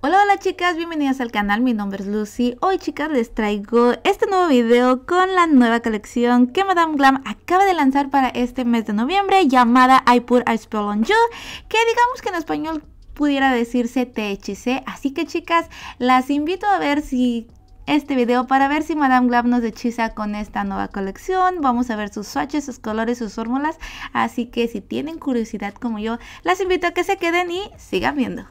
Hola, hola chicas, bienvenidas al canal, mi nombre es Lucy. Hoy chicas les traigo este nuevo video con la nueva colección que Madame Glam acaba de lanzar para este mes de noviembre llamada I Put I Spell on You, que digamos que en español pudiera decirse THC Así que chicas, las invito a ver si este video para ver si Madame glam nos hechiza con esta nueva colección. Vamos a ver sus swatches, sus colores, sus fórmulas. Así que si tienen curiosidad como yo, las invito a que se queden y sigan viendo.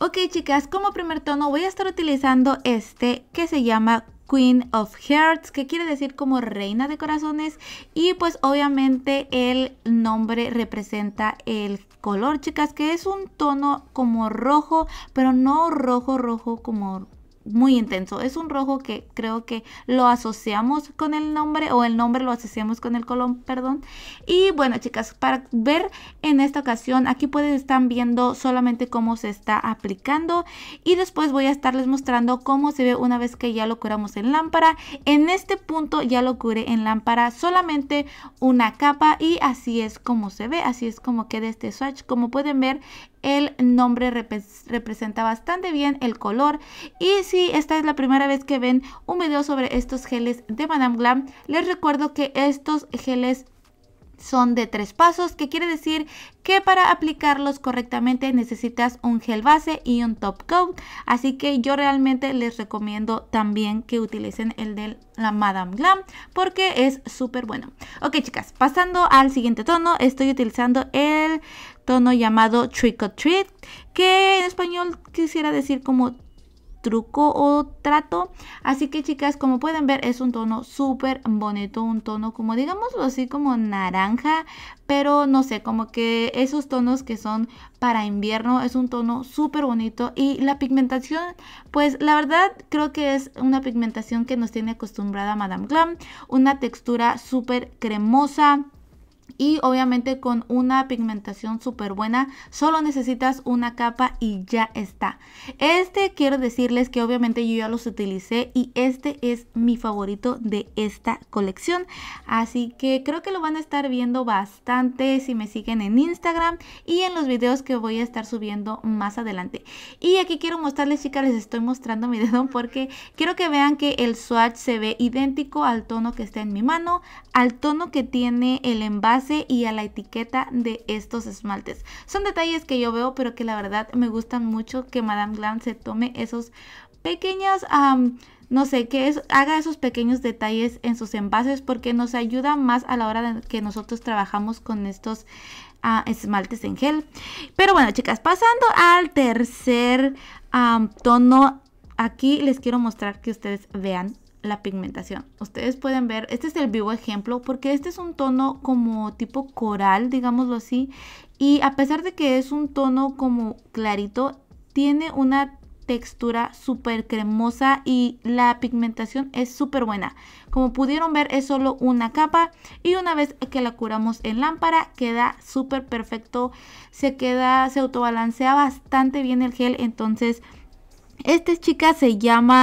Ok chicas, como primer tono voy a estar utilizando este que se llama Queen of Hearts, que quiere decir como reina de corazones. Y pues obviamente el nombre representa el color, chicas, que es un tono como rojo, pero no rojo rojo como muy intenso. Es un rojo que creo que lo asociamos con el nombre o el nombre lo asociamos con el color, perdón. Y bueno, chicas, para ver en esta ocasión, aquí pueden estar viendo solamente cómo se está aplicando y después voy a estarles mostrando cómo se ve una vez que ya lo curamos en lámpara. En este punto ya lo curé en lámpara solamente una capa y así es como se ve, así es como queda este swatch. Como pueden ver, el nombre representa bastante bien el color. Y si esta es la primera vez que ven un video sobre estos geles de Madame Glam, les recuerdo que estos geles son de tres pasos, que quiere decir que para aplicarlos correctamente necesitas un gel base y un top coat. Así que yo realmente les recomiendo también que utilicen el de la Madame Glam porque es súper bueno. Ok chicas, pasando al siguiente tono, estoy utilizando el tono llamado Trick or Treat, que en español quisiera decir como truco o trato. Así que chicas, como pueden ver, es un tono súper bonito, un tono como digámoslo así como naranja, pero no sé, como que esos tonos que son para invierno, es un tono súper bonito y la pigmentación, pues la verdad creo que es una pigmentación que nos tiene acostumbrada Madame Glam, una textura súper cremosa y obviamente con una pigmentación súper buena solo necesitas una capa y ya está este quiero decirles que obviamente yo ya los utilicé y este es mi favorito de esta colección así que creo que lo van a estar viendo bastante si me siguen en Instagram y en los videos que voy a estar subiendo más adelante y aquí quiero mostrarles chicas les estoy mostrando mi dedo porque quiero que vean que el swatch se ve idéntico al tono que está en mi mano al tono que tiene el envase y a la etiqueta de estos esmaltes. Son detalles que yo veo, pero que la verdad me gustan mucho que Madame Glam se tome esos pequeños... no sé, que haga esos pequeños detalles en sus envases porque nos ayuda más a la hora de que nosotros trabajamos con estos ah, esmaltes en gel. Pero bueno, chicas, pasando al tercer tono, aquí les quiero mostrar que ustedes vean la pigmentación. Ustedes pueden ver, este es el vivo ejemplo porque este es un tono como tipo coral, digámoslo así, y a pesar de que es un tono como clarito, tiene una textura súper cremosa y la pigmentación es súper buena. Como pudieron ver es solo una capa y una vez que la curamos en lámpara queda súper perfecto. Se queda, se autobalancea bastante bien el gel, entonces... Este chica se llama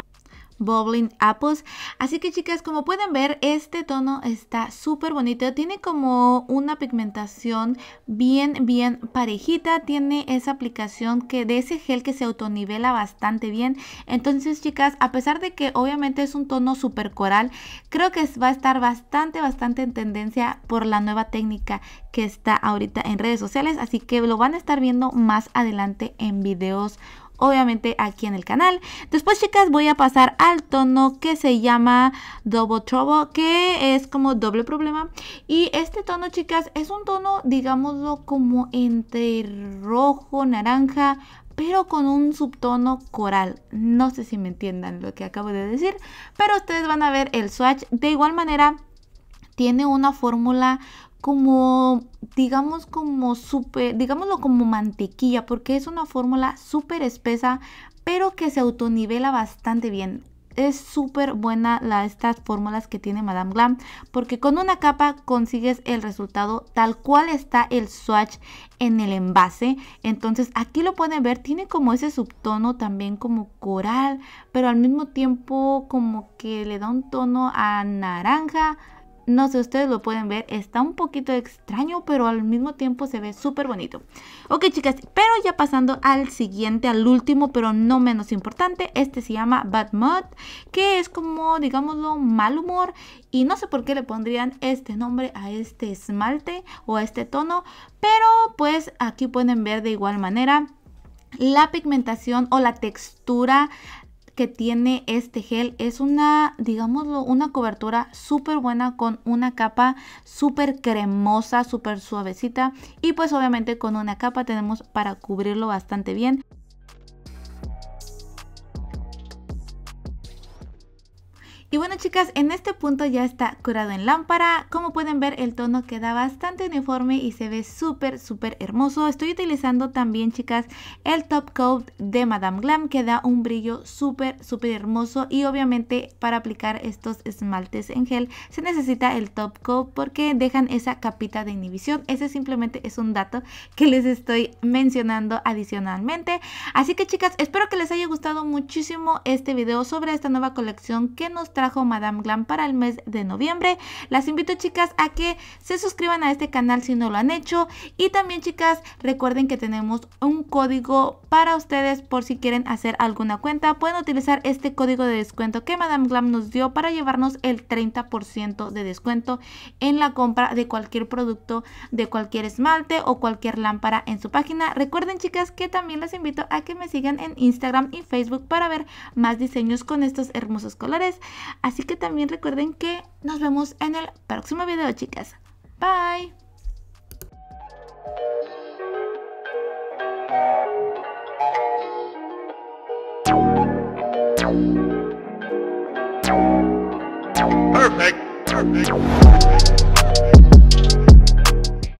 Bubbling Apples. Así que chicas, como pueden ver, este tono está súper bonito. Tiene como una pigmentación bien, bien parejita. Tiene esa aplicación que de ese gel que se autonivela bastante bien. Entonces, chicas, a pesar de que obviamente es un tono súper coral, creo que va a estar bastante, bastante en tendencia por la nueva técnica que está ahorita en redes sociales. Así que lo van a estar viendo más adelante en videos obviamente aquí en el canal. Después, chicas, voy a pasar al tono que se llama Double Trouble, que es como doble problema. Y este tono, chicas, es un tono, digámoslo, como entre rojo, naranja, pero con un subtono coral. No sé si me entiendan lo que acabo de decir, pero ustedes van a ver el swatch. De igual manera, tiene una fórmula como, digamos, como súper, digámoslo como mantequilla, porque es una fórmula súper espesa, pero que se autonivela bastante bien. Es súper buena la, estas fórmulas que tiene Madame Glam, porque con una capa consigues el resultado tal cual está el swatch en el envase. Entonces aquí lo pueden ver, tiene como ese subtono también como coral, pero al mismo tiempo como que le da un tono a naranja, no sé, ustedes lo pueden ver. Está un poquito extraño, pero al mismo tiempo se ve súper bonito. Ok, chicas, pero ya pasando al siguiente, al último, pero no menos importante. Este se llama Bad Mud, que es como, digámoslo, mal humor. Y no sé por qué le pondrían este nombre a este esmalte o a este tono. Pero pues aquí pueden ver de igual manera la pigmentación o la textura que tiene este gel es una, digámoslo, una cobertura súper buena con una capa súper cremosa, súper suavecita y pues obviamente con una capa tenemos para cubrirlo bastante bien. Y bueno chicas, en este punto ya está curado en lámpara. Como pueden ver el tono queda bastante uniforme y se ve súper súper hermoso. Estoy utilizando también chicas el top coat de Madame Glam que da un brillo súper súper hermoso. Y obviamente para aplicar estos esmaltes en gel se necesita el top coat porque dejan esa capita de inhibición. Ese simplemente es un dato que les estoy mencionando adicionalmente. Así que chicas, espero que les haya gustado muchísimo este video sobre esta nueva colección que nos trajo Madame Glam para el mes de noviembre. Las invito chicas a que se suscriban a este canal si no lo han hecho. Y también chicas, recuerden que tenemos un código para ustedes por si quieren hacer alguna cuenta. Pueden utilizar este código de descuento que Madame Glam nos dio para llevarnos el 30% de descuento en la compra de cualquier producto, de cualquier esmalte o cualquier lámpara en su página. Recuerden chicas que también las invito a que me sigan en Instagram y Facebook para ver más diseños con estos hermosos colores. Así que también recuerden que nos vemos en el próximo video, chicas. Bye.